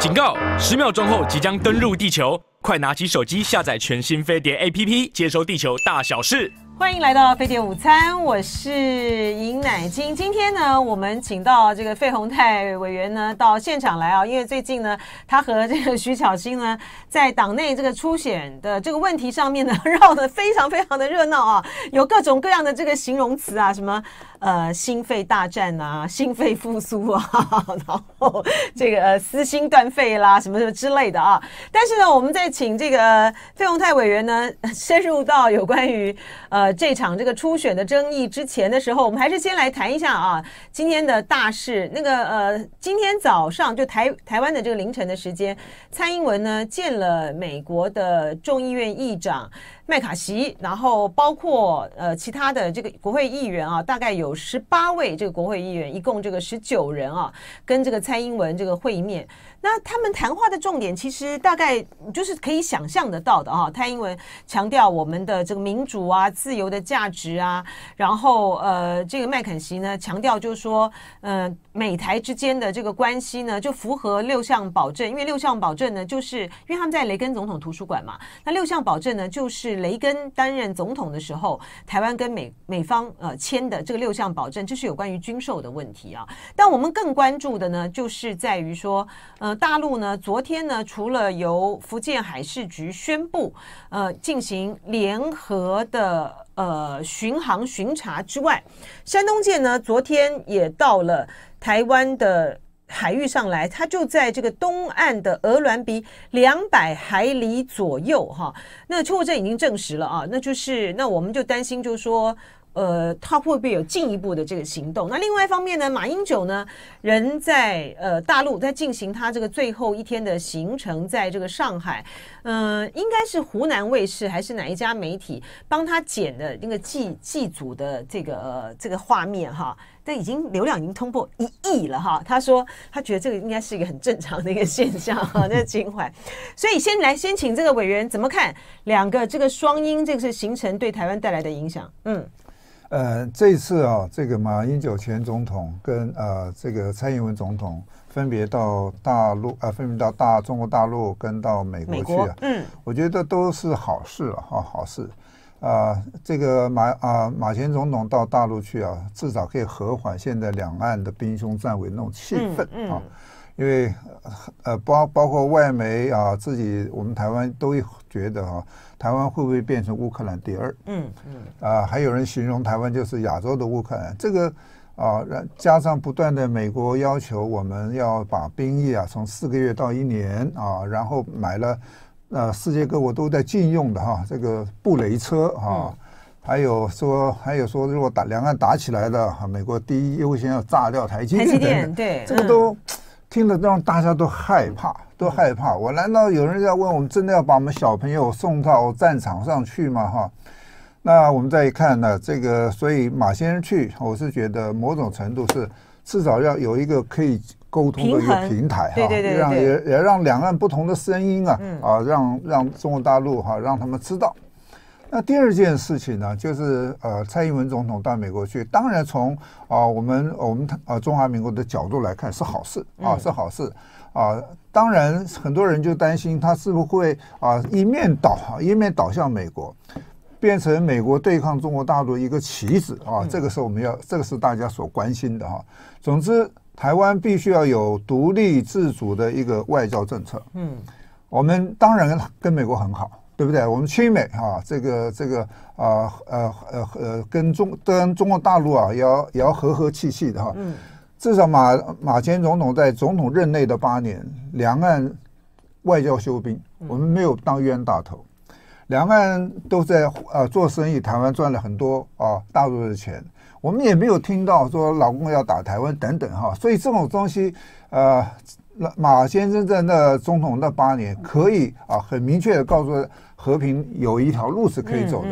警告！十秒钟后即将登陆地球，快拿起手机下载全新飞碟 APP，接收地球大小事。欢迎来到飞碟午餐，我是尹乃菁。今天呢，我们请到这个费宏泰委员呢到现场来啊，因为最近呢，他和这个徐巧芯呢在党内这个出选的这个问题上面呢，绕 得非常非常的热闹啊，有各种各样的这个形容词啊，什么呃心肺大战啊，心肺复苏啊，然后这个呃、撕心断肺啦，什么什么之类的啊。但是呢，我们在请这个费宏泰委员呢深入到有关于呃。这场这个初选的争议之前的时候，我们还是先来谈一下啊，今天的大事。那个呃，今天早上就台台湾的这个凌晨的时间，蔡英文呢见了美国的众议院议长。麦卡锡，然后包括呃其他的这个国会议员啊，大概有十八位这个国会议员，一共这个十九人啊，跟这个蔡英文这个会面。那他们谈话的重点其实大概就是可以想象得到的啊。蔡英文强调我们的这个民主啊、自由的价值啊，然后呃这个麦肯锡呢强调就是说，嗯，美台之间的这个关系呢就符合六项保证，因为六项保证呢就是因为他们在雷根总统图书馆嘛，那六项保证呢就是。雷根担任总统的时候，台湾跟美美方呃签的这个六项保证，这是有关于军售的问题啊。但我们更关注的呢，就是在于说，呃，大陆呢，昨天呢，除了由福建海事局宣布呃进行联合的呃巡航巡查之外，山东舰呢，昨天也到了台湾的。海域上来，它就在这个东岸的鹅卵鼻两百海里左右哈。那初步证已经证实了啊，那就是那我们就担心，就是说，呃，他会不会有进一步的这个行动？那另外一方面呢，马英九呢人在呃大陆在进行他这个最后一天的行程，在这个上海，嗯，应该是湖南卫视还是哪一家媒体帮他剪的那个祭祭祖的这个这个画面哈。那已经流量已经突破一亿了哈，他说他觉得这个应该是一个很正常的一个现象哈，那情怀，所以先来先请这个委员怎么看两个这个双音，这个是形成对台湾带来的影响？嗯，呃，这次啊，这个马英九前总统跟呃这个蔡英文总统分别到大陆啊，分别到大中国大陆跟到美国去，嗯，我觉得都是好事了哈，好事。啊，这个马啊马前总统到大陆去啊，至少可以和缓现在两岸的兵凶战危那种气氛啊。因为呃，包包括外媒啊，自己我们台湾都觉得啊，台湾会不会变成乌克兰第二？嗯嗯。啊，还有人形容台湾就是亚洲的乌克兰。这个啊，加上不断的美国要求我们要把兵役啊从四个月到一年啊，然后买了。呃，世界各国都在禁用的哈，这个布雷车啊，还有说，还有说，如果打两岸打起来的，美国第一优先要炸掉台积电，对，这个都听了让大家都害怕，都害怕。我难道有人要问我们，真的要把我们小朋友送到战场上去吗？哈，那我们再一看呢，这个，所以马先生去，我是觉得某种程度是至少要有一个可以。沟通的一个平台哈，让也也让两岸不同的声音啊啊，让让中国大陆哈，让他们知道。那第二件事情呢，就是呃，蔡英文总统到美国去，当然从啊我们我们呃中华民国的角度来看是好事啊，是好事啊。当然很多人就担心他是不是会啊一面倒，一面倒向美国，变成美国对抗中国大陆一个棋子啊。这个是我们要，这个是大家所关心的哈。总之。台湾必须要有独立自主的一个外交政策。嗯，我们当然跟美国很好，对不对？我们亲美哈，这个这个啊呃呃呃，跟中跟中国大陆啊，也要也要和和气气的哈。嗯，至少马马前总统在总统任内的八年，两岸外交休兵，我们没有当冤大头，两岸都在啊做生意，台湾赚了很多啊大陆的钱。我们也没有听到说老公要打台湾等等哈，所以这种东西，呃，马先生在那总统那八年可以啊，很明确的告诉和平有一条路是可以走的。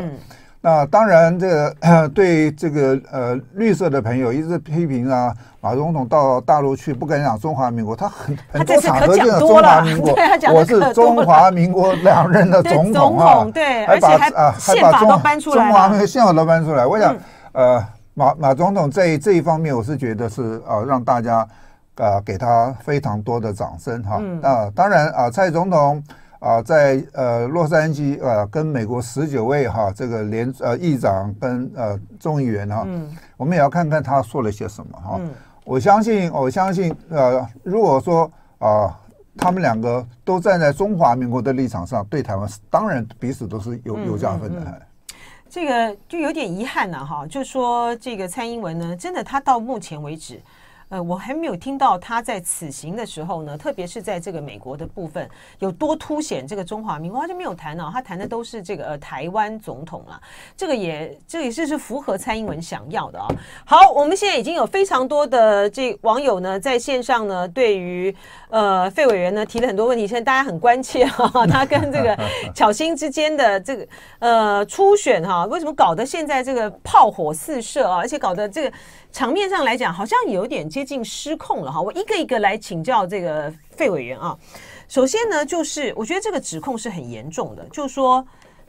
那当然这 对这个呃绿色的朋友一直批评啊，马总统到大陆去不敢讲中华民国，他很很多场合讲中华民国，我是中华民国两任的总统啊，对，还把啊宪法都搬出来，我想呃。马马总统在这一方面，我是觉得是啊，让大家啊给他非常多的掌声哈。那当然啊，蔡总统啊在呃洛杉矶啊跟美国十九位哈这个联呃议长跟呃众议员哈，我们也要看看他说了些什么哈。我相信，我相信呃，如果说啊，他们两个都站在中华民国的立场上，对台湾当然彼此都是有有加分的。这个就有点遗憾了哈，就说这个蔡英文呢，真的他到目前为止。呃，我还没有听到他在此行的时候呢，特别是在这个美国的部分有多凸显这个中华民国，他就没有谈呢。他谈的都是这个呃台湾总统了，这个也这也是是符合蔡英文想要的啊。好，我们现在已经有非常多的这网友呢在线上呢，对于呃费委员呢提了很多问题，现在大家很关切哈、啊，他跟这个 巧心之间的这个呃初选哈，为什么搞得现在这个炮火四射啊，而且搞得这个。场面上来讲，好像有点接近失控了哈。我一个一个来请教这个费委员啊。首先呢，就是我觉得这个指控是很严重的，就是说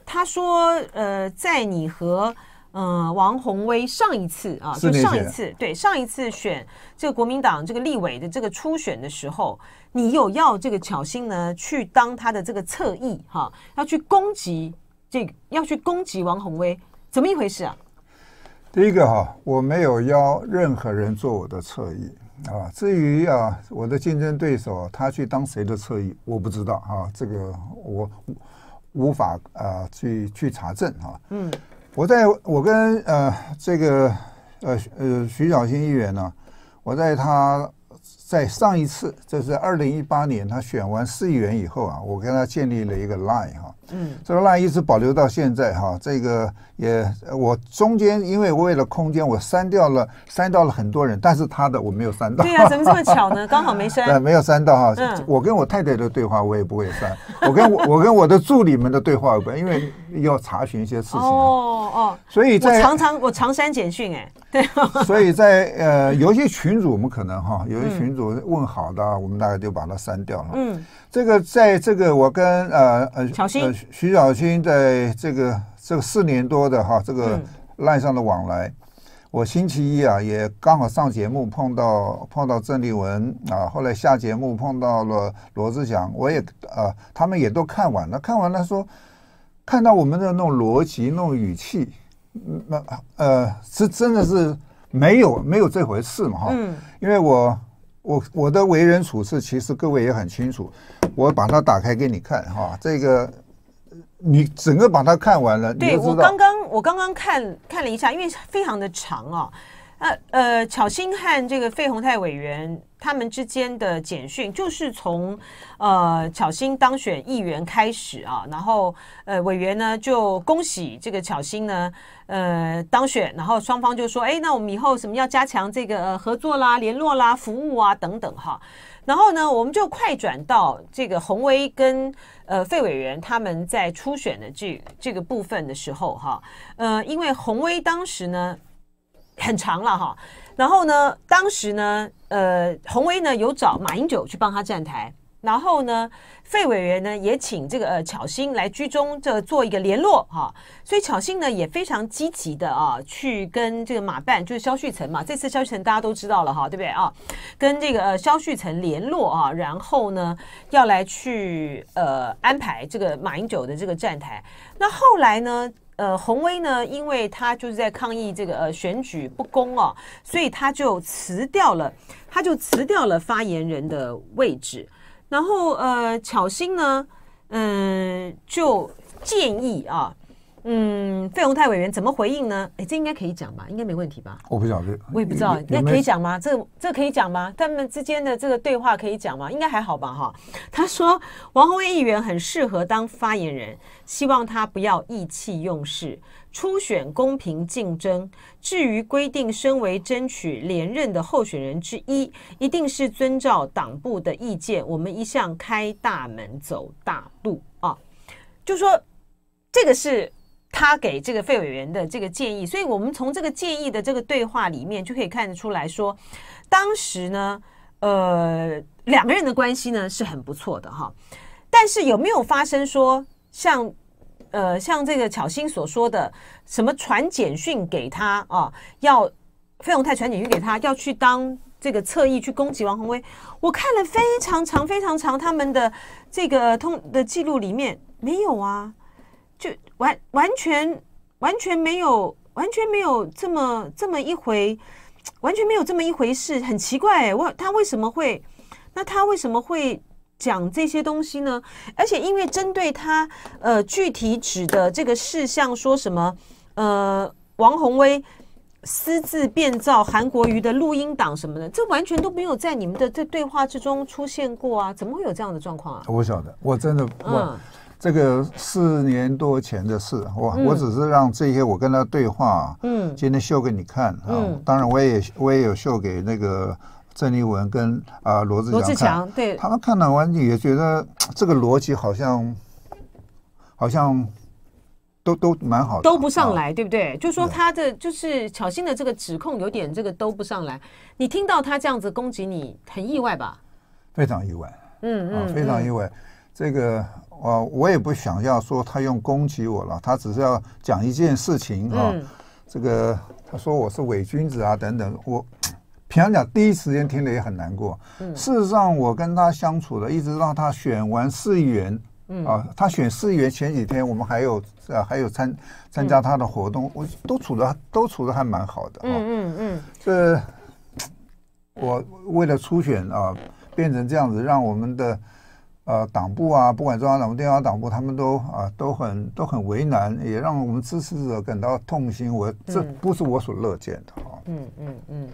他说呃，在你和嗯王宏威上一次啊，就上一次对上一次选这个国民党这个立委的这个初选的时候，你有要这个巧心呢去当他的这个侧翼哈，要去攻击这要去攻击王宏威，怎么一回事啊？第一个哈，我没有邀任何人做我的侧翼啊。至于啊，我的竞争对手他去当谁的侧翼，我不知道啊。这个我无法啊去去查证啊。嗯，我在我跟呃这个呃呃徐小新议员呢，我在他在上一次，这是二零一八年他选完市议员以后啊，我跟他建立了一个 line 哈。嗯，这个那一直保留到现在哈，这个也我中间因为为了空间，我删掉了，删掉了很多人，但是他的我没有删到。对啊，怎么这么巧呢？刚好没删。没有删到哈，我跟我太太的对话我也不会删，我跟我 我跟我的助理们的对话不，因为要查询一些事情。哦哦，所以在常常我常删简讯哎，对。所以在呃，有些群主我们可能哈，有些群主问好的，我们大概就把它删掉了。嗯，这个在这个我跟呃呃。小心。徐小军在这个这四年多的哈，这个赖上的往来，我星期一啊也刚好上节目碰到碰到郑丽文啊，后来下节目碰到了罗志祥，我也啊，他们也都看完了，看完了说，看到我们的那种逻辑、那种语气，那呃是真的是没有没有这回事嘛哈，嗯，因为我我我的为人处事，其实各位也很清楚，我把它打开给你看哈，这个。你整个把它看完了，对，我刚刚我刚刚看看了一下，因为非常的长啊。呃呃，巧心和这个费宏泰委员他们之间的简讯，就是从呃巧心当选议员开始啊，然后呃委员呢就恭喜这个巧心呢呃当选，然后双方就说，哎，那我们以后什么要加强这个合作啦、联络啦、服务啊等等哈。然后呢，我们就快转到这个洪威跟呃费委员他们在初选的这这个部分的时候哈，呃，因为洪威当时呢很长了哈，然后呢，当时呢，呃，洪威呢有找马英九去帮他站台。然后呢，费委员呢也请这个呃巧心来居中这做一个联络哈，所以巧心呢也非常积极的啊，去跟这个马办就是肖旭成嘛，这次肖旭成大家都知道了哈，对不对啊？跟这个呃肖旭成联络啊，然后呢要来去呃安排这个马英九的这个站台。那后来呢，呃洪威呢，因为他就是在抗议这个呃选举不公哦，所以他就辞掉了，他就辞掉了发言人的位置。然后呃，巧心呢，嗯，就建议啊，嗯，费鸿泰委员怎么回应呢？哎，这应该可以讲吧，应该没问题吧？我不晓得，我也不知道，该可以讲吗？这这可以讲吗？他们之间的这个对话可以讲吗？应该还好吧？哈，他说王宏威议员很适合当发言人，希望他不要意气用事。初选公平竞争，至于规定身为争取连任的候选人之一，一定是遵照党部的意见。我们一向开大门走大路啊，就说这个是他给这个费委员的这个建议。所以我们从这个建议的这个对话里面就可以看得出来说，当时呢，呃，两个人的关系呢是很不错的哈。但是有没有发生说像？呃，像这个巧星所说的，什么传简讯给他啊？要费永泰传简讯给他，要去当这个侧翼去攻击王宏威。我看了非常长、非常长他们的这个通的记录里面没有啊，就完完全完全没有完全没有这么这么一回，完全没有这么一回事，很奇怪。我他为什么会？那他为什么会？讲这些东西呢，而且因为针对他，呃，具体指的这个事项说什么，呃，王宏威私自变造韩国瑜的录音档什么的，这完全都没有在你们的这对话之中出现过啊，怎么会有这样的状况啊？我晓得，我真的，嗯，这个四年多前的事，我我只是让这些我跟他对话，嗯，今天秀给你看啊，当然我也我也有秀给那个。郑丽文跟啊罗志罗志强，对，他们看了完也觉得 这个逻辑好像好像都都蛮好，的，都不上来，对不对？就说他的就是巧心的这个指控有点这个都不上来。你听到他这样子攻击你，很意外吧？非常意外，嗯嗯，非常意外。这个我我也不想要说他用攻击我了，他只是要讲一件事情啊。这个他说我是伪君子啊等等，我。平安鸟第一时间听了也很难过。嗯，事实上，我跟他相处的，一直到他选完市议员，嗯啊，他选市议员前几天，我们还有啊，还有参参加他的活动，我都处的都处的还蛮好的。嗯嗯嗯。这我为了初选啊，变成这样子，让我们的呃党部啊，不管中央党部、地方党部，他们都啊都很都很为难，也让我们支持者感到痛心。我这不是我所乐见的。哈。嗯嗯嗯。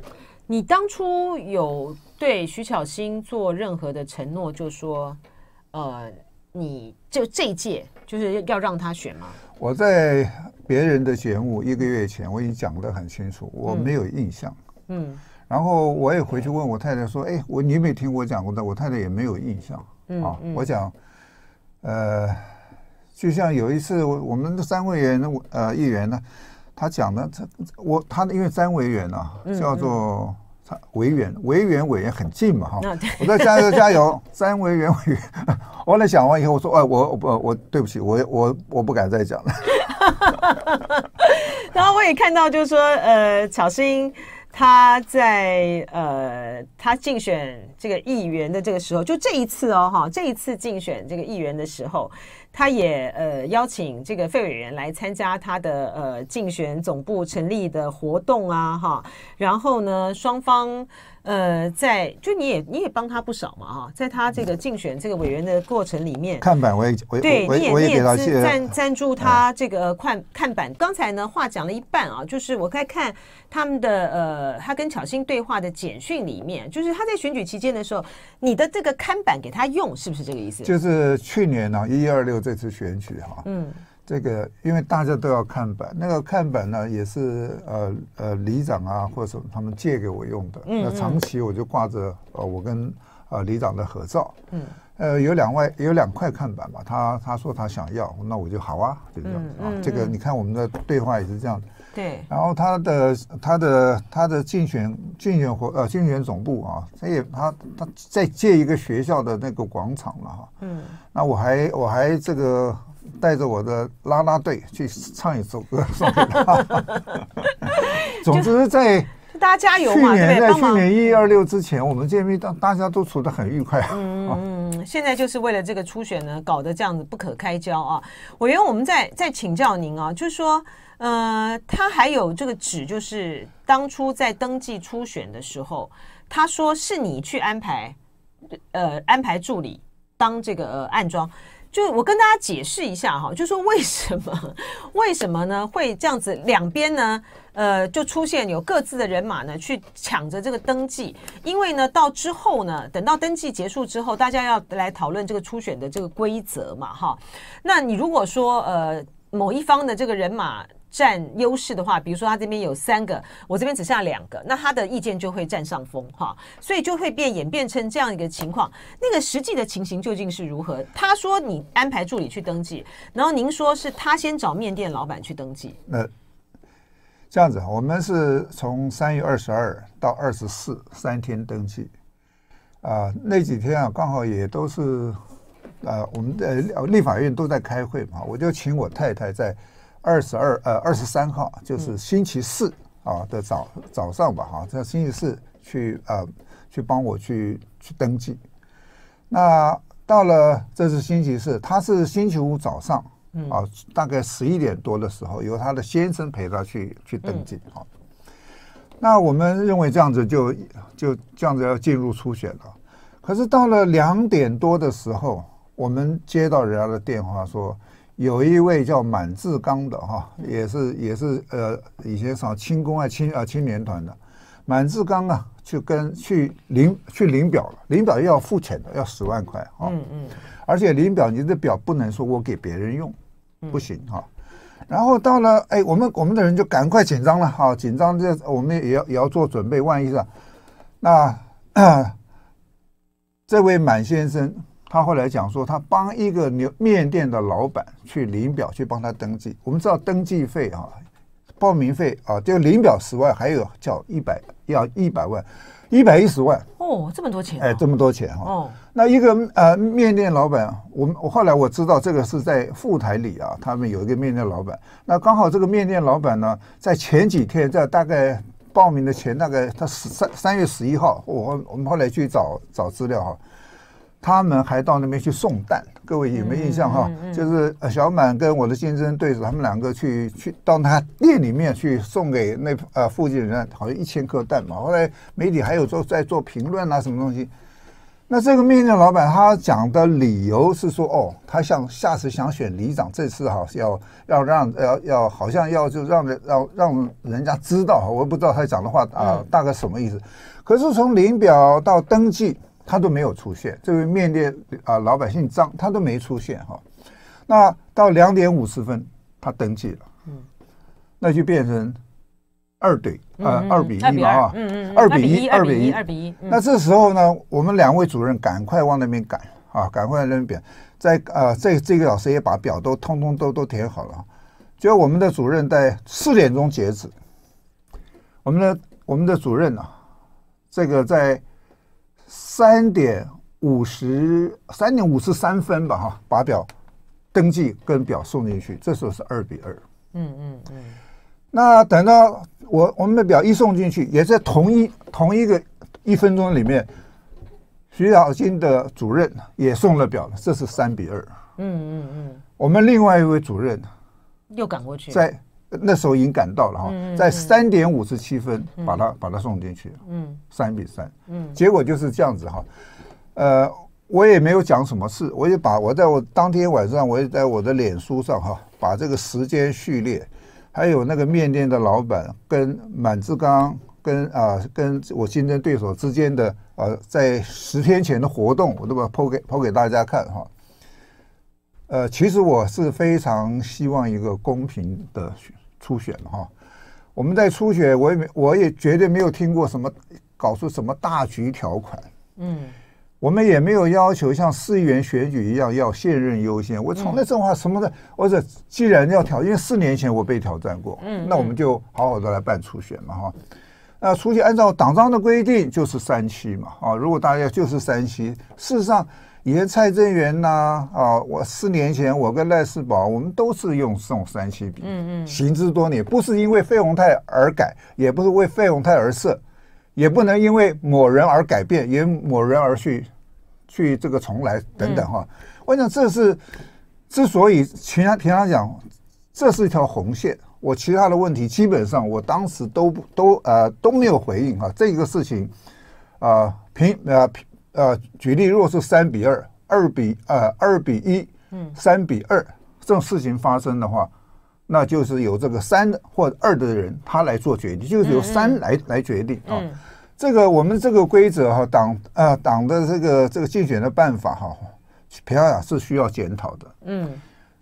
你当初有对徐巧芯做任何的承诺，就说，呃，你就这一届就是要让他选吗？我在别人的节目一个月前我已经讲得很清楚，我没有印象。嗯，然后我也回去问我太太说，哎，我你没听我讲过的，我太太也没有印象。啊，我讲，呃，就像有一次我我们的三位员呃议员呢。他讲的，他我他因为詹委员啊，叫做他委员，委员委员很近嘛哈，我在加油 加油，詹委员委员，我来讲完以后，我说哎，我我我对不起，我我我不敢再讲了。然后我也看到，就是说呃，巧心。他在呃他竞选这个议员的这个时候，就这一次哦哈，这一次竞选这个议员的时候。他也呃邀请这个费委员来参加他的呃竞选总部成立的活动啊哈，然后呢双方。呃，在就你也你也帮他不少嘛啊，在他这个竞选这个委员的过程里面，看板我也我对，我也我也给到赞 赞助他这个看看板。刚才呢话讲了一半啊，就是我在看他们的呃，他跟巧心对话的简讯里面，就是他在选举期间的时候，你的这个看板给他用，是不是这个意思？就是去年呢，一一二六这次选举哈，嗯。这个，因为大家都要看板，那个看板呢，也是呃呃，里长啊或者什么他们借给我用的。那长期我就挂着，呃，我跟呃里长的合照。嗯。呃，有两块有两块看板吧，他他说他想要，那我就好啊，就这样子啊。这个你看我们的对话也是这样。对。然后他的他的他的竞选竞选活呃竞选总部啊，他也他他再借一个学校的那个广场了哈。嗯。那我还我还这个。带着我的拉拉队去唱一首歌，送给他。总之，在大家加油嘛。去年在去年一二六之前，我们见面，大大家都处得很愉快。嗯嗯现在就是为了这个初选呢，搞得这样子不可开交啊！我因为我们在再请教您啊，就是说，呃，他还有这个纸，就是当初在登记初选的时候，他说是你去安排，呃，安排助理当这个暗装。就我跟大家解释一下哈，就说为什么 为什么呢会这样子两边呢？呃，就出现有各自的人马呢去抢着这个登记，因为呢到之后呢，等到登记结束之后，大家要来讨论这个初选的这个规则嘛哈。那你如果说呃某一方的这个人马。占优势的话，比如说他这边有三个，我这边只剩下两个，那他的意见就会占上风哈，所以就会变演变成这样一个情况。那个实际的情形究竟是如何？他说你安排助理去登记，然后您说是他先找面店老板去登记。那这样子，我们是从三月二十二到二十四三天登记，啊，那几天啊，刚好也都是呃，我们的立法院都在开会嘛，我就请我太太在。二十二呃二十三号就是星期四啊的早早上吧哈，在星期四去呃去帮我去去登记。那到了这是星期四，他是星期五早上啊，大概十一点多的时候，由他的先生陪他去去登记啊。那我们认为这样子就就这样子要进入初选了。可是到了两点多的时候，我们接到人家的电话说。有一位叫满志刚的哈，也是也是呃，以前上轻工啊青啊青年团的，满志刚啊，去跟去领去领表了，领表要付钱的，要十万块哈。嗯嗯。而且领表，你的表不能说我给别人用，不行哈。然后到了，哎，我们我们的人就赶快紧张了，哈，紧张，这我们也要也要做准备，万一啊。那 这位满先生。他后来讲说，他帮一个面店的老板去领表，去帮他登记。我们知道登记费啊，报名费啊，就领表十万，还有叫一百，要一百万，一百一十万。哦，这么多钱！哎，这么多钱哈！哦，那一个呃面店老板我我后来我知道这个是在后台里啊，他们有一个面店老板，那刚好这个面店老板呢，在前几天在大概报名的前，大概他十三三月十一号，我我们后来去找找资料哈。他们还到那边去送蛋，各位有没有印象哈？就是小满跟我的竞争对手，他们两个去去到他店里面去送给那呃附近人，好像一千颗蛋嘛。后来媒体还有做在做评论啊，什么东西。那这个面店老板他讲的理由是说，哦，他想下次想选里长，这次哈要要让要要好像要就让让让人家知道，我不知道他讲的话啊大概什么意思。可是从领表到登记。他都没有出现，这位面店啊，老百姓张他都没出现哈。那到两点五十分，他登记了，嗯，那就变成二对，呃，二比一了啊，嗯嗯，二比一，二比一，二比一。那这时候呢，我们两位主任赶快往那边赶啊，赶快那边赶，在啊，这这个老师也把表都通通都都填好了。就我们的主任在四点钟截止，我们的我们的主任呢，这个在。三点五十三点五十三分吧，哈，把表登记跟表送进去，这时候是二比二。嗯嗯嗯。那等到我我们的表一送进去，也在同一同一个一分钟里面，徐小金的主任也送了表，这是三比二。嗯嗯嗯。我们另外一位主任又赶过去。在。那时候已经赶到了哈，在三点五十七分把他把他送进去嗯，三比三，嗯，结果就是这样子哈。呃，我也没有讲什么事，我就把我在我当天晚上，我也在我的脸书上哈，把这个时间序列，还有那个面店的老板跟满志刚跟啊跟我竞争对手之间的呃在十天前的活动，我都把抛给抛给大家看哈。呃，其实我是非常希望一个公平的。初选嘛哈，我们在初选，我也没，我也绝对没有听过什么搞出什么大局条款，嗯，我们也没有要求像市议员选举一样要现任优先，我从来这话什么的，我说既然要挑，因为四年前我被挑战过，嗯，那我们就好好的来办初选嘛哈，那初选按照党章的规定就是三期嘛啊，如果大家就是三期，事实上。也蔡正元呐，啊，我四年前我跟赖世宝，我们都是用这种三七笔，嗯嗯，行之多年，不是因为费鸿泰而改，也不是为费鸿泰而设，也不能因为某人而改变，也某人而去，去这个重来等等哈。我想这是之所以平常平常讲，这是一条红线。我其他的问题基本上我当时都不都呃都没有回应啊，这个事情啊平啊平。呃，例，如若是三比二、二比呃二比一、三比二这种事情发生的话，那就是由这个三或者二的人他来做决定，就是由三来来决定啊。这个我们这个规则哈，党呃党的这个这个竞选的办法哈，培养是需要检讨的。嗯，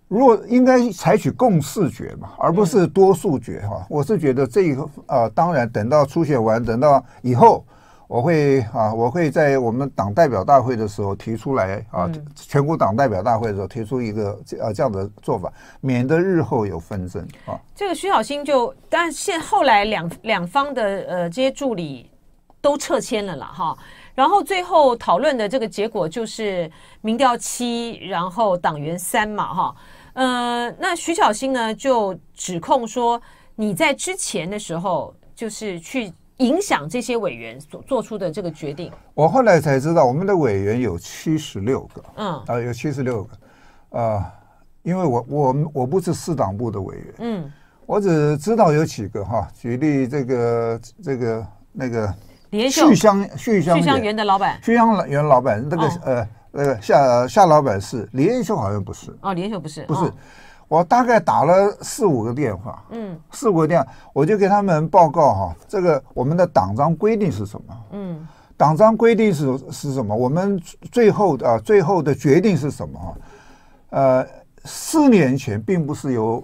如果应该采取共识决嘛，而不是多数决哈。我是觉得这一个啊，当然等到初选完，等到以后。我会啊，我会在我们党代表大会的时候提出来啊，全国党代表大会的时候提出一个呃这样的做法，免得日后有纷争啊。这个徐小新就，但现后来两两方的呃这些助理都撤签了啦，哈，然后最后讨论的这个结果就是民调七，然后党员三嘛哈，呃，那徐小新呢就指控说你在之前的时候就是去。影响这些委员所做出的这个决定。我后来才知道，我们的委员有七十六个。嗯，啊，有七十六个。啊，因为我我我不是市党部的委员。嗯，我只知道有几个哈。举例这个这个那个，李彦旭香旭香旭香园的老板，旭香园老板，那个呃那个夏夏老板是李彦秀，好像不是。哦，李彦秀不是，不是。我大概打了四五个电话，嗯，四五个电，话，我就给他们报告哈，这个我们的党章规定是什么？嗯，党章规定是是什么？我们最后的啊，最后的决定是什么？呃，四年前并不是由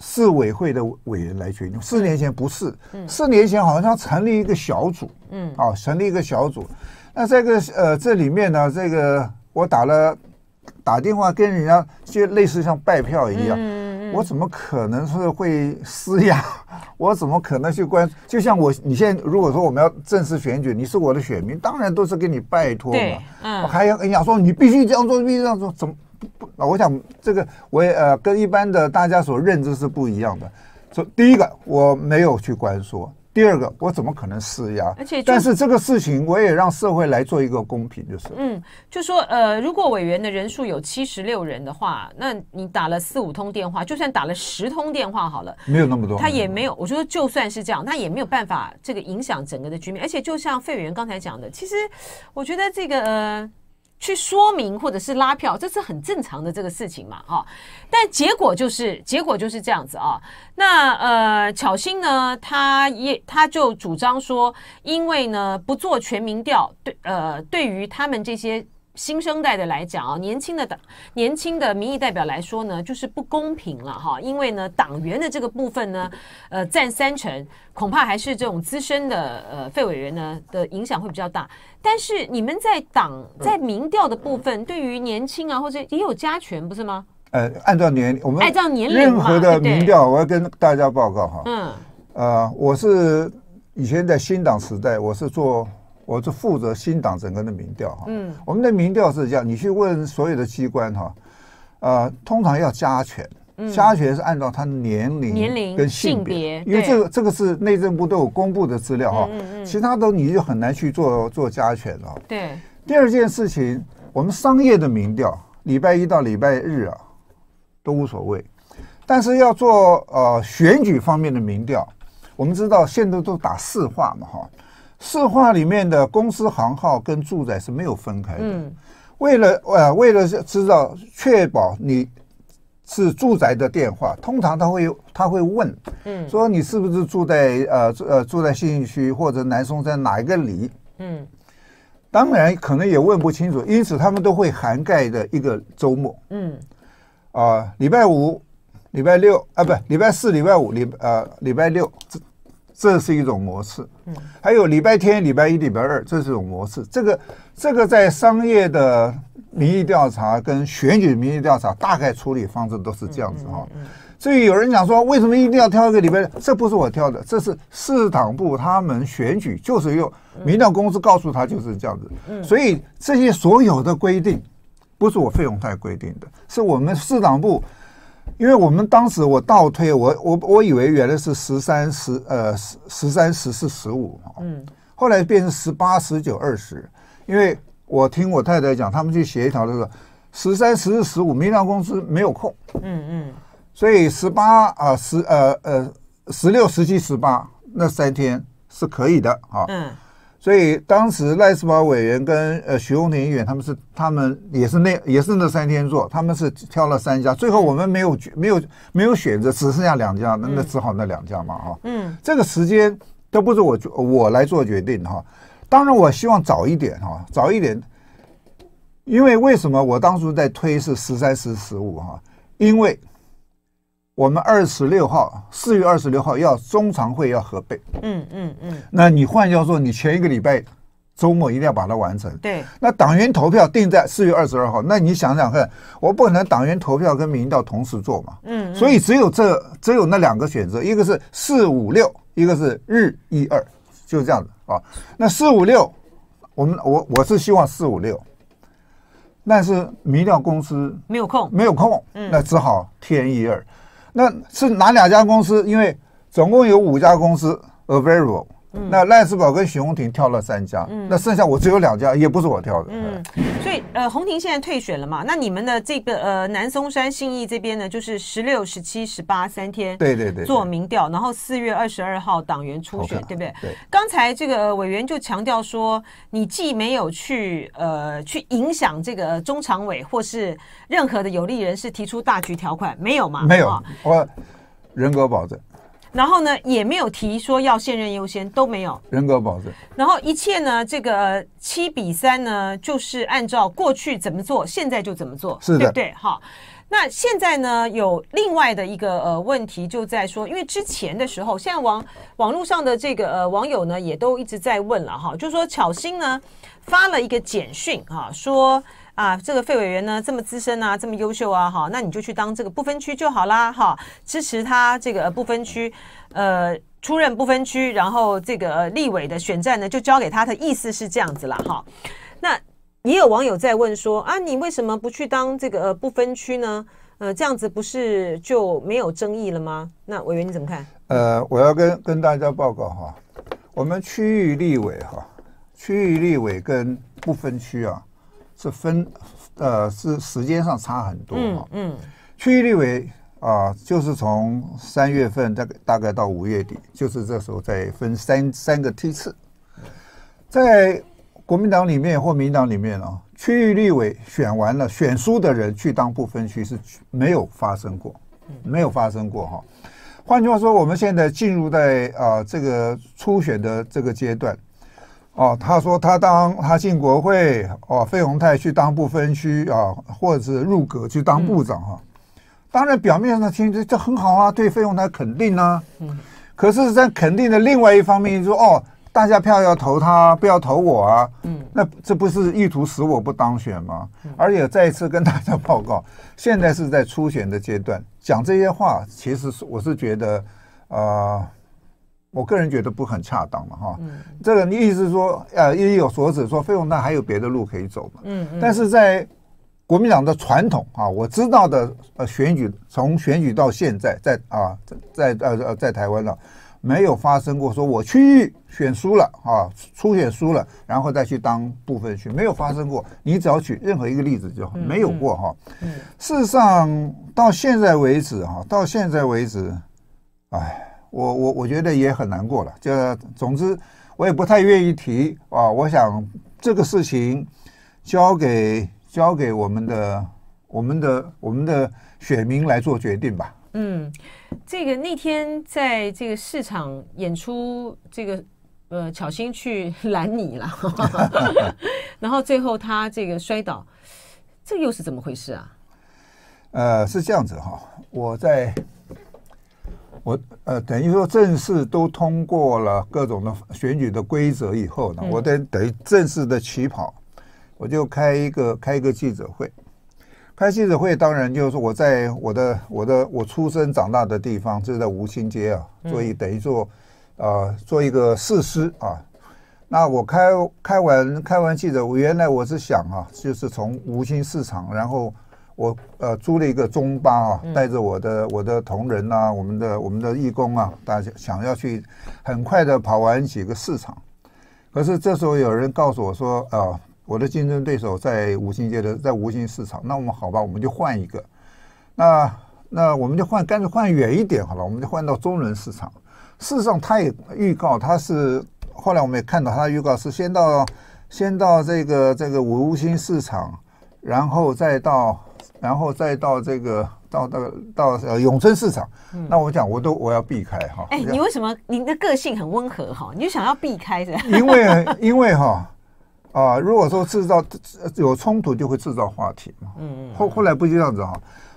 市委会的委员来决定，四年前不是，嗯，四年前好像成立一个小组，嗯，啊，成立一个小组，那这个呃，这里面呢，这个我打了。打电话跟人家就类似像拜票一样，我怎么可能是会施压？我怎么可能去关？就像我你现在如果说我们要正式选举，你是我的选民，当然都是跟你拜托嘛。嗯，还要你想说你必须这样做，必须这样做，怎么不不？我想这个我也呃跟一般的大家所认知是不一样的。说第一个我没有去关说。第二个，我怎么可能施压？而且，但是这个事情我也让社会来做一个公平，就是嗯，就说呃，如果委员的人数有七十六人的话，那你打了四五通电话，就算打了十通电话好了，没有那么多，他也没有。我觉得就算是这样，他也没有办法这个影响整个的局面。而且，就像费委员刚才讲的，其实我觉得这个呃。去说明或者是拉票，这是很正常的这个事情嘛，哈，但结果就是结果就是这样子啊。那呃，巧星呢，他也他就主张说，因为呢不做全民调，对，呃，对于他们这些。新生代的来讲啊，年轻的党、年轻的民意代表来说呢，就是不公平了哈。因为呢，党员的这个部分呢，呃，占三成，恐怕还是这种资深的呃废委员呢的影响会比较大。但是你们在党在民调的部分，对于年轻啊，或者也有加权不是吗？呃，按照年我们按照年龄任何的民调，我要跟大家报告哈。嗯。呃，我是以前在新党时代，我是做。我是负责新党整个的民调哈，我们的民调是这样，你去问所有的机关哈，呃，通常要加权，加权是按照他年龄、年龄跟性别，因为这个这个是内政部都有公布的资料哈，其他都你就很难去做做加权了。对，第二件事情，我们商业的民调，礼拜一到礼拜日啊都无所谓，但是要做呃选举方面的民调，我们知道现在都打四化嘛哈。市话里面的公司行号跟住宅是没有分开的。嗯，为了呃，为了知道确保你是住宅的电话，通常他会他会问，嗯，说你是不是住在呃呃住在信义区或者南松在哪一个里？嗯，当然可能也问不清楚，因此他们都会涵盖的一个周末。嗯，啊，礼拜五、礼拜六啊，不，礼拜四、礼拜五、礼呃礼拜六。这是一种模式，嗯，还有礼拜天、礼拜一、礼拜二，这是一种模式。这个、这个在商业的民意调查跟选举民意调查，大概处理方式都是这样子哈。所以有人讲说，为什么一定要挑一个礼拜？这不是我挑的，这是市党部他们选举就是用民调公司告诉他就是这样子。所以这些所有的规定不是我费永泰规定的，是我们市党部。因为我们当时我倒推我我我以为原来是十三十呃十十三十四十五，嗯，后来变成十八十九二十，因为我听我太太讲，他们去协调的时候，十三十四十五，民航公司没有空，嗯嗯，所以十八啊十呃呃十六十七十八那三天是可以的啊，嗯。所以当时赖斯堡委员跟呃徐宏庭议员他们是他们也是那也是那三天做，他们是挑了三家，最后我们没有没有没有选择，只剩下两家，那那只好那两家嘛哈。嗯，这个时间都不是我我来做决定哈，当然我希望早一点哈，早一点，因为为什么我当初在推是十三、十十五哈，因为。我们二十六号，四月二十六号要中常会要核备。嗯嗯嗯。那你换掉说，你前一个礼拜周末一定要把它完成。对。那党员投票定在四月二十二号，那你想想看，我不可能党员投票跟民调同时做嘛。嗯。所以只有这只有那两个选择，一个是四五六，一个是日一二，就是这样子啊。那四五六，我们我我是希望四五六，但是民调公司没有空，没有空，嗯，那只好天一二。那是哪两家公司？因为总共有五家公司 available。那赖世宝跟许红婷挑了三家，那剩下我只有两家，也不是我挑的。嗯，所以呃，红婷现在退选了嘛？那你们的这个呃，南松山信义这边呢，就是十六、十七、十八三天，对对对，做民调，然后四月二十二号党员初选，对不对？对。刚才这个委员就强调说，你既没有去呃去影响这个中常委或是任何的有利人士提出大局条款，没有嘛？没有，我人格保证。然后呢，也没有提说要现任优先，都没有人格保证。然后一切呢，这个七比三呢，就是按照过去怎么做，现在就怎么做，是，对不对？哈，那现在呢，有另外的一个呃问题，就在说，因为之前的时候，现在网网络上的这个呃网友呢，也都一直在问了哈，就说巧星呢发了一个简讯啊，说。啊，这个费委员呢这么资深啊，这么优秀啊，哈，那你就去当这个不分区就好啦，哈，支持他这个不分区，呃，出任不分区，然后这个立委的选战呢就交给他的意思是这样子啦，哈。那也有网友在问说啊，你为什么不去当这个呃不分区呢？呃，这样子不是就没有争议了吗？那委员你怎么看？呃，我要跟跟大家报告哈，我们区域立委哈，区域立委跟不分区啊。是分，呃，是时间上差很多。嗯嗯，区域立委啊，就是从三月份大概大概到五月底，就是这时候再分三三个梯次，在国民党里面或民党里面啊，区域立委选完了，选书的人去当不分区是没有发生过，没有发生过哈。换句话说，我们现在进入在啊这个初选的这个阶段。哦，他说他当他进国会哦，费宏泰去当部分区啊，或者是入阁去当部长哈。当然表面上听这这很好啊，对费用泰肯定啊。嗯。可是，在肯定的另外一方面说，哦，大家票要投他，不要投我啊。嗯。那这不是意图使我不当选吗？嗯。而且再一次跟大家报告，现在是在初选的阶段，讲这些话，其实是我是觉得啊。我个人觉得不很恰当嘛，哈，这个你意思是说，呃，一有所指，说费用那还有别的路可以走嘛，嗯，但是在国民党的传统啊，我知道的呃选举，从选举到现在，在啊在呃呃在台湾了，没有发生过，说我区域选输了啊初选输了，然后再去当部分区没有发生过，你只要举任何一个例子就好，没有过哈，嗯，事实上到现在为止啊，到现在为止，哎。我我我觉得也很难过了，就总之我也不太愿意提啊。我想这个事情交给交给我们的我们的我们的选民来做决定吧。嗯，这个那天在这个市场演出，这个呃巧心去拦你了，然后最后他这个摔倒，这又是怎么回事啊？呃，是这样子哈，我在。我呃，等于说正式都通过了各种的选举的规则以后呢，我等等于正式的起跑，我就开一个开一个记者会。开记者会当然就是我在我的我的我出生长大的地方，就是在吴兴街啊，所以等于做呃做一个试师啊。那我开开完开完记者，我原来我是想啊，就是从吴兴市场，然后。我呃租了一个中巴啊，带着我的我的同仁呐，我们的我们的义工啊，大家想要去很快的跑完几个市场。可是这时候有人告诉我说，啊，我的竞争对手在五星街的，在五星市场。那我们好吧，我们就换一个。那那我们就换，干脆换远一点好了，我们就换到中人市场。事实上他也预告，他是后来我们也看到，他预告是先到先到这个这个五星市场，然后再到。然后再到这个，到那到呃永春市场。那我讲，我都我要避开哈。哎，你为什么？您的个性很温和哈，你就想要避开的。因为 因为哈啊，如果说制造有冲突，就会制造话题嘛。嗯嗯。后后来不就这样子啊？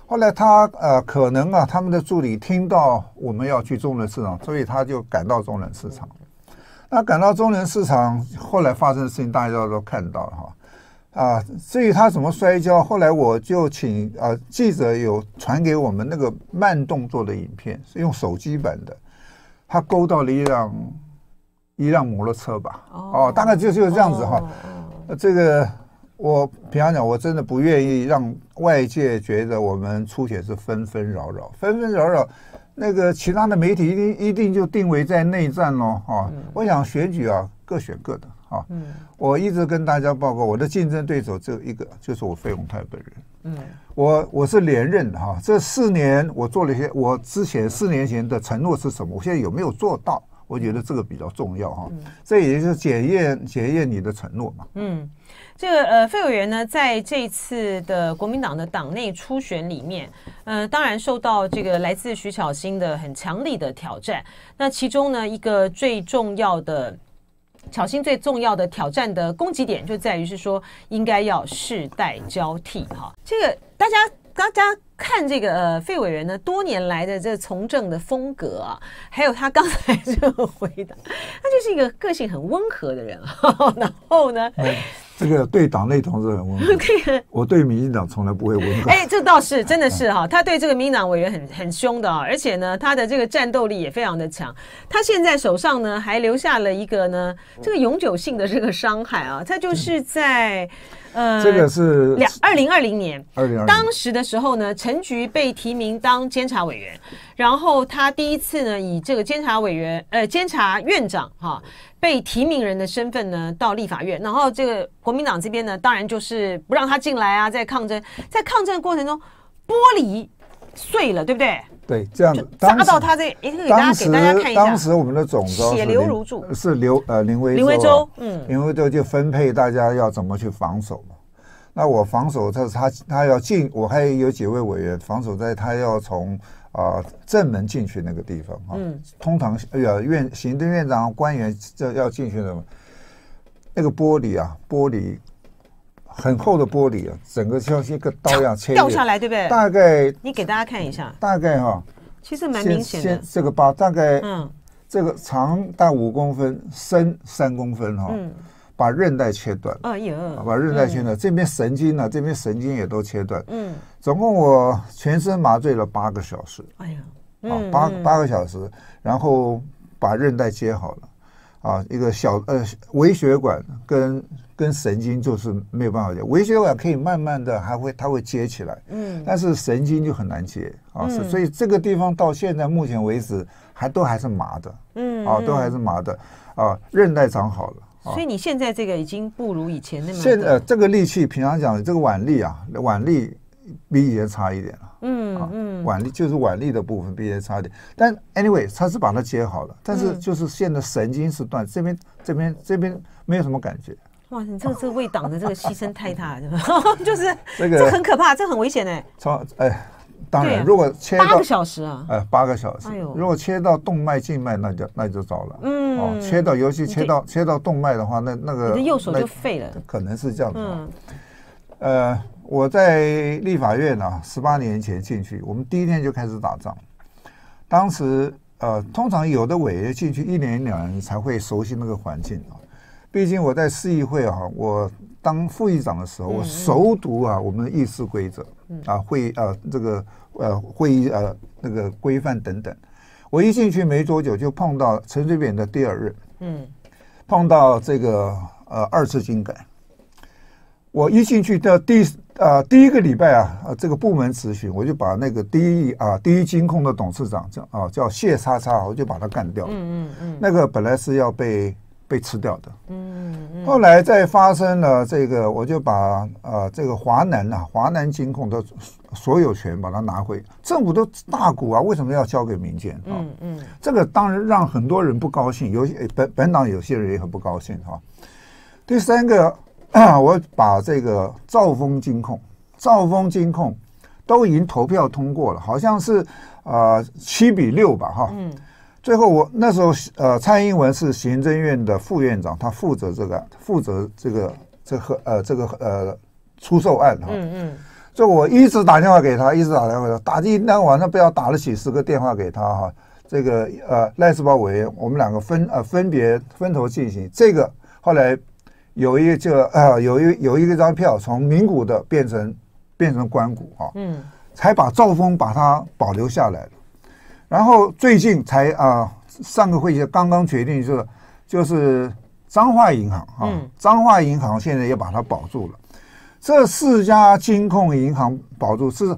后来他呃可能啊，他们的助理听到我们要去中冷市场，所以他就赶到中冷市场。那赶到中冷市场，后来发生的事情大家都看到了哈。啊，至于他怎么摔跤，后来我就请啊记者有传给我们那个慢动作的影片，是用手机版的，他勾到了一辆一辆摩托车吧，哦，大概就是就这样子哈。这个我平常讲，我真的不愿意让外界觉得我们出血是纷纷扰扰，纷纷扰扰，那个其他的媒体一定一定就定为在内战喽，哈。我想选举啊，各选各的。啊，嗯，我一直跟大家报告，我的竞争对手只有一个，就是我费鸿泰本人。嗯，我我是连任哈，这四年我做了一些，我之前四年前的承诺是什么？我现在有没有做到？我觉得这个比较重要哈，这也就是检验检验你的承诺嘛。嗯，这个呃，费委员呢，在这次的国民党的党内初选里面，呃，当然受到这个来自徐小新的很强力的挑战。那其中呢，一个最重要的。巧心最重要的挑战的攻击点就在于是说，应该要世代交替哈。这个大家大家看这个呃费委员呢，多年来的这从政的风格啊，还有他刚才这个回答，他就是一个个性很温和的人啊。然后呢？这个对党内同志很温和，我对民进党从来不会温和。哎，这倒是 真的是哈，他对这个民党委员很很凶的啊，而且呢，他的这个战斗力也非常的强。他现在手上呢还留下了一个呢这个永久性的这个伤害啊，他就是在。呃，这个是两二零二零年，二零二当时的时候呢，陈菊被提名当监察委员，然后他第一次呢以这个监察委员，呃，监察院长哈，被提名人的身份呢到立法院，然后这个国民党这边呢，当然就是不让他进来啊，在抗争，在抗争的过程中，玻璃碎了，对不对？对，这样砸到他这，当时给大家看一下，当时我们的总督血流如注，是刘呃林威林威州，嗯，林威州就分配大家要怎么去防守那我防守，他他他要进，我还有几位委员防守，在他要从啊正门进去那个地方啊，通常哎呀院行政院长官员要要进去的嘛，那个玻璃啊玻璃。很厚的玻璃啊，整个像是一个刀一样切掉下来，对不对？大概你给大家看一下，大概哈，其实蛮明显的。这个疤大概，嗯，这个长大五公分，深三公分哈，嗯，把韧带切断，啊呦，把韧带切断，这边神经呢，这边神经也都切断，嗯，总共我全身麻醉了八个小时，哎呀，啊八八个小时，然后把韧带接好了。啊，一个小呃微血管跟跟神经就是没有办法接，微血管可以慢慢的还会它会接起来，嗯，但是神经就很难接啊，所以这个地方到现在目前为止还都还是麻的，嗯，啊都还是麻的，啊韧带长好了，所以你现在这个已经不如以前那么，现呃这个力气平常讲这个腕力啊，腕力比以前差一点了。嗯嗯，腕力就是腕力的部分比较差一点，但 anyway 他是把它接好了，但是就是现在神经是断，这边这边这边没有什么感觉。哇，你这个这个为党的这个牺牲太大了，就是这个这很可怕，这很危险哎。超哎，当然如果切八个小时啊，哎八个小时，如果切到动脉静脉那就那就糟了。嗯哦，切到尤其切到切到动脉的话，那那个右手就废了，可能是这样。子。嗯，呃。我在立法院呢，十八年前进去，我们第一天就开始打仗。当时，呃，通常有的委员进去一年两年才会熟悉那个环境啊。毕竟我在市议会啊，我当副议长的时候，我熟读啊我们的议事规则啊会呃这个呃会议呃那个规范等等。我一进去没多久就碰到陈水扁的第二任，嗯，碰到这个呃二次精改。我一进去的第啊，第一个礼拜啊，这个部门辞询，我就把那个第一啊第一金控的董事长叫啊叫谢叉叉，我就把他干掉。嗯嗯嗯，那个本来是要被被吃掉的。嗯嗯后来再发生了这个，我就把啊这个华南啊华南金控的所有权把它拿回，政府的大股啊为什么要交给民间？嗯嗯，这个当然让很多人不高兴，有些本本党有些人也很不高兴啊。第三个。我把这个“兆丰金控”、“兆丰金控”都已经投票通过了，好像是呃七比六吧，哈。嗯。最后我那时候呃，蔡英文是行政院的副院长，他负责这个负责这个这和呃这个呃出售案哈。嗯嗯。就我一直打电话给他，一直打电话，给他，打一那晚上，不要打了几十个电话给他哈。这个呃赖斯堡委员，我们两个分呃分别分头进行这个后来。有一个就呃，有一有一张票从名股的变成变成官股啊，嗯，才把兆丰把它保留下来然后最近才啊，上个会议刚刚决定就是就是彰化银行啊，彰化银行现在也把它保住了，这四家金控银行保住是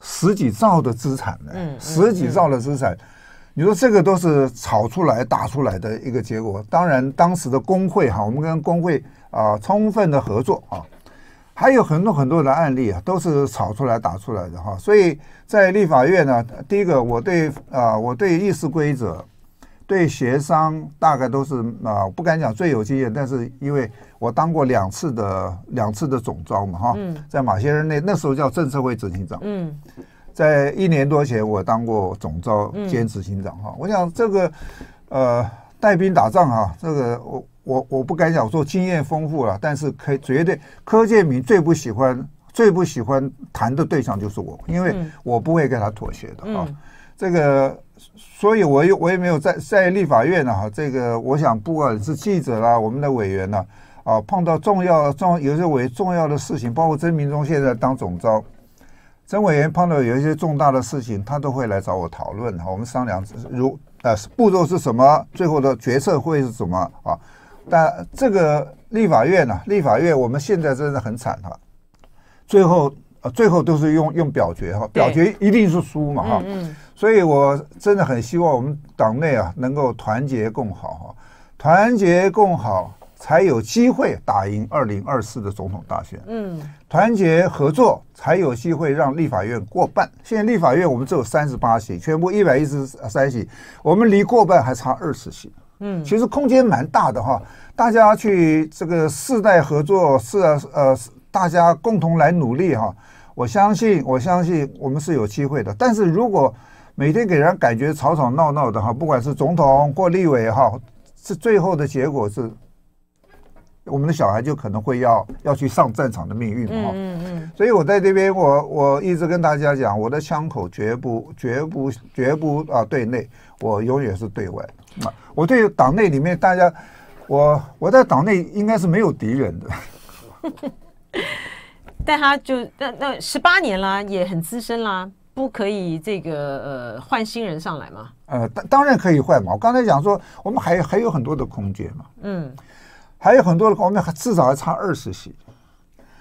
十几兆的资产呢，十几兆的资产。你说这个都是炒出来、打出来的一个结果。当然，当时的工会哈，我们跟工会啊充分的合作啊，还有很多很多的案例啊，都是炒出来、打出来的哈。所以在立法院呢，第一个，我对啊，我对议事规则、对协商，大概都是啊，不敢讲最有经验，但是因为我当过两次的两次的总招嘛哈，在马先生那那时候叫政社会执行长。嗯。在一年多前，我当过总招兼执行长哈。我想这个，呃，带兵打仗哈，这个我我我不敢讲说经验丰富了，但是可以绝对。柯建明最不喜欢、最不喜欢谈的对象就是我，因为我不会跟他妥协的啊。这个，所以我又我也没有在在立法院呢哈。这个，我想不管是记者啦，我们的委员呢啊，碰到重要重有些委重要的事情，包括曾明忠现在当总招。曾委员碰到有一些重大的事情，他都会来找我讨论哈，我们商量，如呃步骤是什么，最后的决策会是什么啊？但这个立法院呢，立法院我们现在真的很惨哈，最后呃最后都是用用表决哈，表决一定是输嘛哈，所以我真的很希望我们党内啊能够团结共好哈，团结共好。才有机会打赢二零二四的总统大选，嗯，团结合作才有机会让立法院过半。现在立法院我们只有三十八席，全部一百一十三席，我们离过半还差二十席，嗯，其实空间蛮大的哈。大家去这个世代合作是呃，大家共同来努力哈。我相信，我相信我们是有机会的。但是如果每天给人感觉吵吵闹闹的哈，不管是总统过立委哈，是最后的结果是。我们的小孩就可能会要要去上战场的命运嗯嗯，所以我在这边，我我一直跟大家讲，我的枪口绝不绝不绝不啊，对内，我永远是对外。啊。我对党内里面大家，我我在党内应该是没有敌人的。但他就那那十八年啦，也很资深啦，不可以这个呃换新人上来嘛？呃，当然可以换嘛。我刚才讲说，我们还还有很多的空间嘛。嗯。还有很多的，我们至少还差二十席。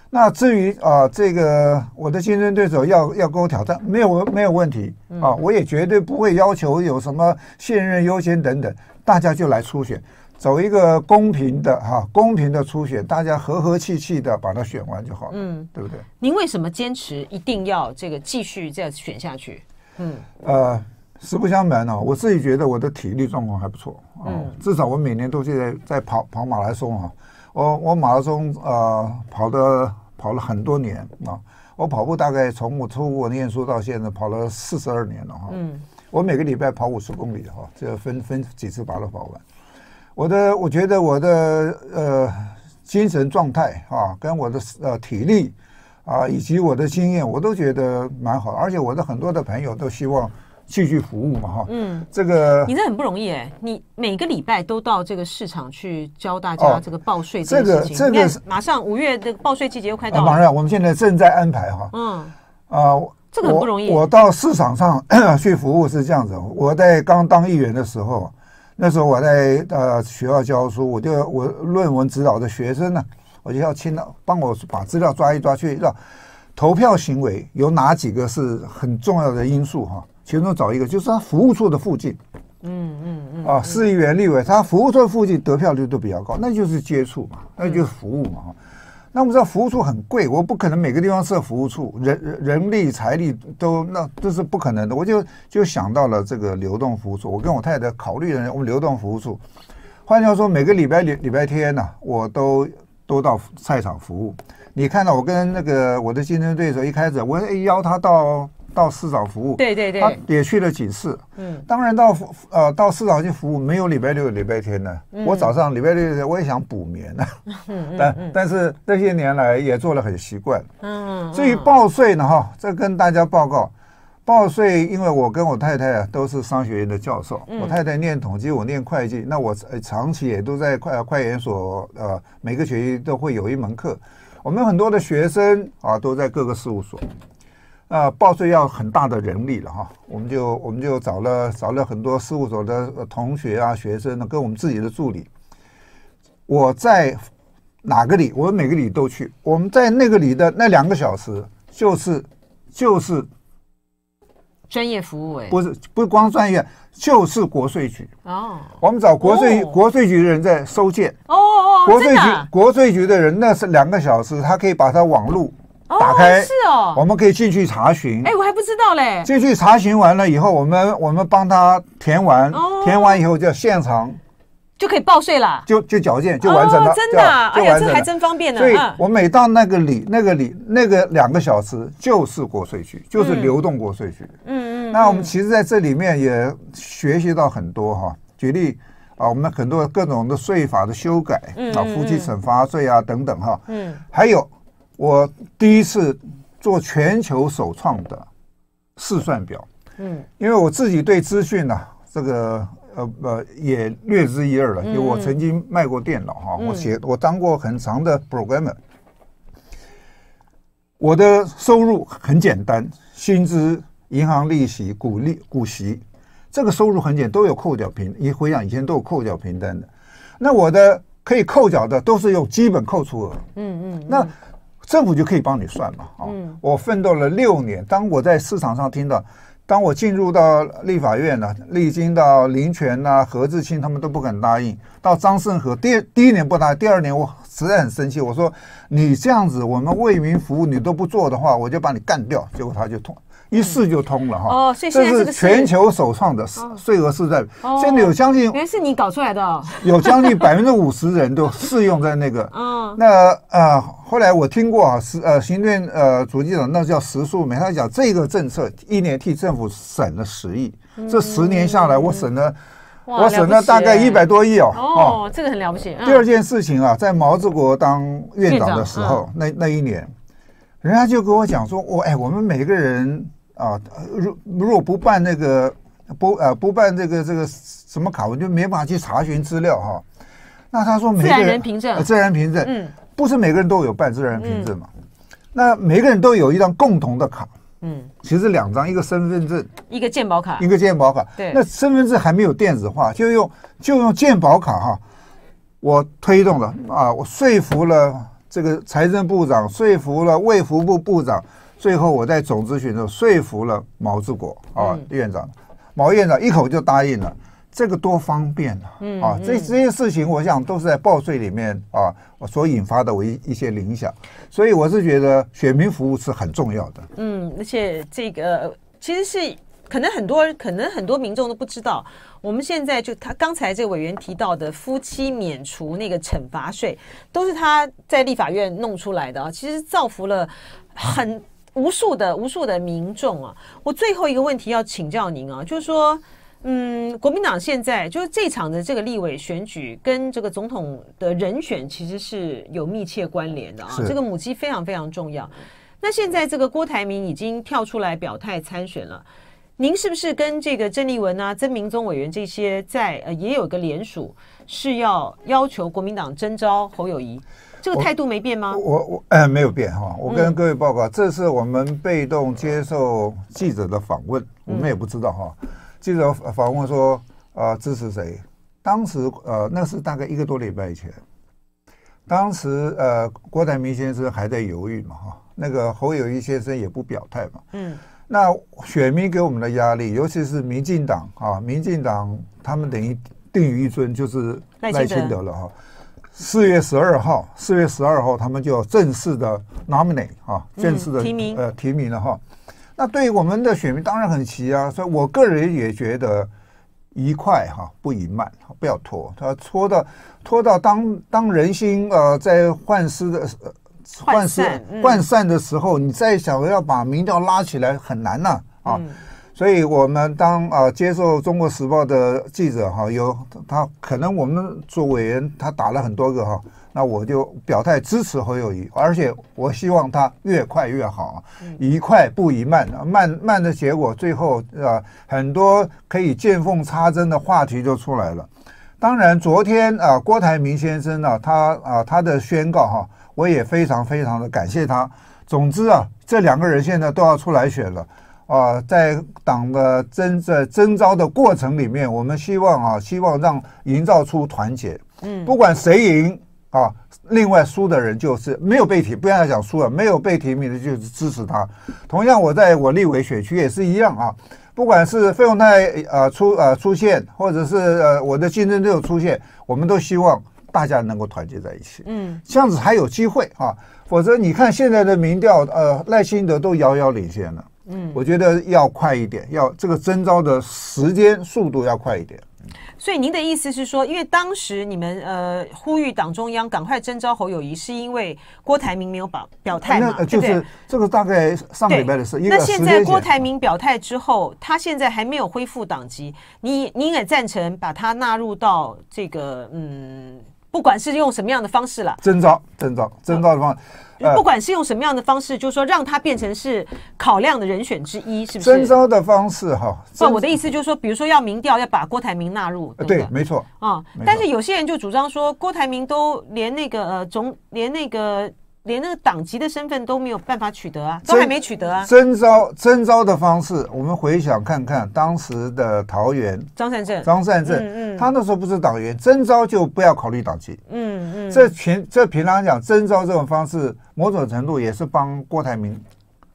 那至于啊，这个我的竞争对手要要跟我挑战，没有没有问题啊，我也绝对不会要求有什么现任优先等等，大家就来初选，走一个公平的哈，公平的初选，大家和和气气的把它选完就好了，嗯，对不对？您为什么坚持一定要这个继续再选下去？嗯呃。实不相瞒呢，我自己觉得我的体力状况还不错啊，至少我每年都是在在跑跑马拉松啊。我我马拉松啊跑的跑了很多年啊，我跑步大概从我出国念书到现在跑了四十二年了哈。嗯，我每个礼拜跑五十公里哈，这分分几次把它跑完。我的我觉得我的呃精神状态啊，跟我的呃体力啊，以及我的经验，我都觉得蛮好，而且我的很多的朋友都希望。继续服务嘛，哈，嗯，这个你这很不容易哎，你每个礼拜都到这个市场去教大家这个报税这个事情，马上五月的报税季节又快到了，马上我们现在正在安排哈，嗯啊，这个很不容易。我到市场上 去服务是这样子，我在刚当议员的时候，那时候我在呃学校教书，我就我论文指导的学生呢，我就要请他帮我把资料抓一抓，去让投票行为有哪几个是很重要的因素哈。群众找一个，就是他服务处的附近，嗯嗯嗯，啊，市议员、立委，他服务处附近得票率都比较高，那就是接触嘛，那就是服务嘛。那我们知道服务处很贵，我不可能每个地方设服务处，人人力、财力都那这是不可能的。我就就想到了这个流动服务处。我跟我太太考虑的，我们流动服务处。换句话说，每个礼拜礼礼拜天呢，我都都到菜场服务。你看到我跟那个我的竞争对手一开始，我邀他到。到市长服务，对对对，他也去了几次。嗯，当然到呃到市长去服务没有礼拜六礼拜天的。嗯，我早上礼拜六我也想补眠呢。嗯嗯嗯，但但是这些年来也做了很习惯。嗯，至于报税呢哈，这跟大家报告报税，因为我跟我太太啊都是商学院的教授，我太太念统计，我念会计，那我长期也都在快快研所，呃，每个学期都会有一门课。我们很多的学生啊都在各个事务所。啊，报税要很大的人力了哈，我们就我们就找了找了很多事务所的同学啊、学生跟我们自己的助理。我在哪个里？我们每个里都去。我们在那个里的那两个小时，就是就是专业服务哎，不是不光专业，就是国税局哦。我们找国税国税局的人在收件哦哦，国税局国税局的人那是两个小时，他可以把他网络。打开是哦，我们可以进去查询。哎，我还不知道嘞。进去查询完了以后，我们我们帮他填完，填完以后就现场就可以报税了，就就缴件就完成了。真的，哎呀，这还真方便呢。对，我每到那个里那个里那个两个小时就是国税局，就是流动国税局。嗯嗯。那我们其实在这里面也学习到很多哈，举例啊，我们很多各种的税法的修改，啊，夫妻惩罚税啊等等哈。嗯。还有。我第一次做全球首创的试算表，嗯，因为我自己对资讯呢，这个呃呃也略知一二了，因为我曾经卖过电脑哈，我写我当过很长的 programmer，我的收入很简单，薪资、银行利息、股利、股息，这个收入很简，都有扣缴凭，你回想以前都有扣缴凭单的，那我的可以扣缴的都是有基本扣除额，嗯嗯，那。政府就可以帮你算嘛？啊，我奋斗了六年，当我在市场上听到，当我进入到立法院呢，历经到林权呐、何志清，他们都不肯答应，到张盛和，第第一年不答应，第二年我实在很生气，我说你这样子，我们为民服务你都不做的话，我就把你干掉。结果他就通。一试就通了哈！哦，这是全球首创的税额试在，现在有将近，原来是你搞出来的，有将近百分之五十人都适用在那个。嗯，那呃，后来我听过啊，是呃，行政呃，主机长那叫时速没他讲这个政策一年替政府省了十亿，这十年下来我省了，我省了大概一百多亿哦。哦，这个很了不起。第二件事情啊，在毛志国当院长的时候，那那一年，人家就跟我讲说，我哎，我们每个人。啊，如如果不办那个不呃不办这个这个什么卡，我就没办法去查询资料哈。那他说每个人自然凭证，嗯，不是每个人都有办自然凭证嘛？那每个人都有一张共同的卡，嗯，其实两张，一个身份证，一个健保卡，一个健保卡，对。那身份证还没有电子化，就用就用健保卡哈。我推动了啊，我说服了这个财政部长，说服了卫福部部长。最后我在总咨询候说服了毛志国啊院长，毛院长一口就答应了，这个多方便啊！啊，这这些事情，我想都是在报税里面啊所引发的我一一些影响，所以我是觉得选民服务是很重要的。嗯，而且这个其实是可能很多可能很多民众都不知道，我们现在就他刚才这个委员提到的夫妻免除那个惩罚税，都是他在立法院弄出来的啊，其实造福了很。无数的无数的民众啊！我最后一个问题要请教您啊，就是说，嗯，国民党现在就是这场的这个立委选举跟这个总统的人选其实是有密切关联的啊，这个母鸡非常非常重要。那现在这个郭台铭已经跳出来表态参选了，您是不是跟这个郑丽文啊、曾明宗委员这些在呃也有个联署，是要要求国民党征召侯友谊？这个态度没变吗？我我哎，没有变哈。我跟各位报告，这是我们被动接受记者的访问，我们也不知道哈。记者访问说，呃，支持谁？当时呃，那是大概一个多礼拜以前，当时呃，郭台铭先生还在犹豫嘛哈。那个侯友谊先生也不表态嘛。嗯。那选民给我们的压力，尤其是民进党啊，民进党他们等于定于一尊，就是赖清德了哈。四月十二号，四月十二号，他们就正式的 nominee 啊，正式的提名呃提名了哈。那对于我们的选民，当然很急啊。所以我个人也觉得，宜快哈，不宜慢不要拖。他拖到拖到当当人心呃在涣失的涣散涣散的时候，你再想要把民调拉起来，很难呐啊。所以我们当啊接受中国时报的记者哈，有他可能我们做委员，他打了很多个哈，那我就表态支持侯友谊，而且我希望他越快越好啊，宜快不宜慢，慢慢的结果最后啊很多可以见缝插针的话题就出来了。当然昨天啊郭台铭先生呢，他啊他的宣告哈，我也非常非常的感谢他。总之啊，这两个人现在都要出来选了。啊，在党的征在征招的过程里面，我们希望啊，希望让营造出团结。嗯，不管谁赢啊，另外输的人就是没有被提，不要讲输了，没有被提名的就是支持他。同样，我在我立委选区也是一样啊，不管是费用泰呃出呃出现，或者是呃我的竞争对手出现，我们都希望大家能够团结在一起。嗯，这样子还有机会啊，否则你看现在的民调，呃赖清德都遥遥领先了。嗯，我觉得要快一点，要这个征召的时间速度要快一点。所以您的意思是说，因为当时你们呃呼吁党中央赶快征召侯友谊，是因为郭台铭没有表表态嘛？对？就是这个大概上个礼拜的事。那现在郭台铭表态之后，他现在还没有恢复党籍，你你也赞成把他纳入到这个嗯？不管是用什么样的方式了，征招征招征招的方，式、不管是用什么样的方式，就是说让他变成是考量的人选之一，是不是？征招的方式哈，那我的意思就是说，比如说要民调，要把郭台铭纳入，对，没错啊。但是有些人就主张说，郭台铭都连那个呃总连那个。连那个党籍的身份都没有办法取得啊，都还没取得啊。征招，征招的方式，我们回想看看当时的桃园张善政，张善政，嗯嗯，他那时候不是党员，征招就不要考虑党籍，嗯嗯。这平这平常讲征招这种方式，某种程度也是帮郭台铭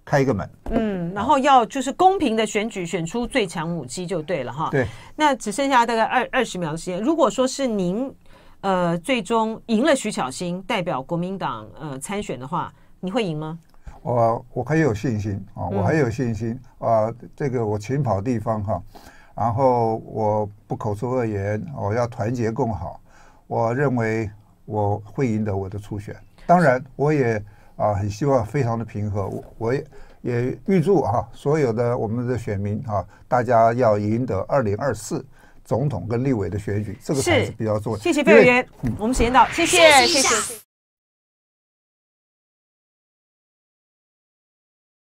开一个门，嗯。然后要就是公平的选举，选出最强母鸡就对了哈。对。那只剩下大概二二十秒的时间，如果说是您。呃，最终赢了徐巧芯代表国民党呃参选的话，你会赢吗？我我很有信心啊，我很有信心啊。这个我勤跑地方哈，然后我不口出恶言，我要团结共好。我认为我会赢得我的初选。当然，我也啊很希望非常的平和。我我也也预祝哈所有的我们的选民啊，大家要赢得二零二四。总统跟立委的选举，这个才是比较重要。谢谢费委员，我们谢引导，谢谢，谢谢。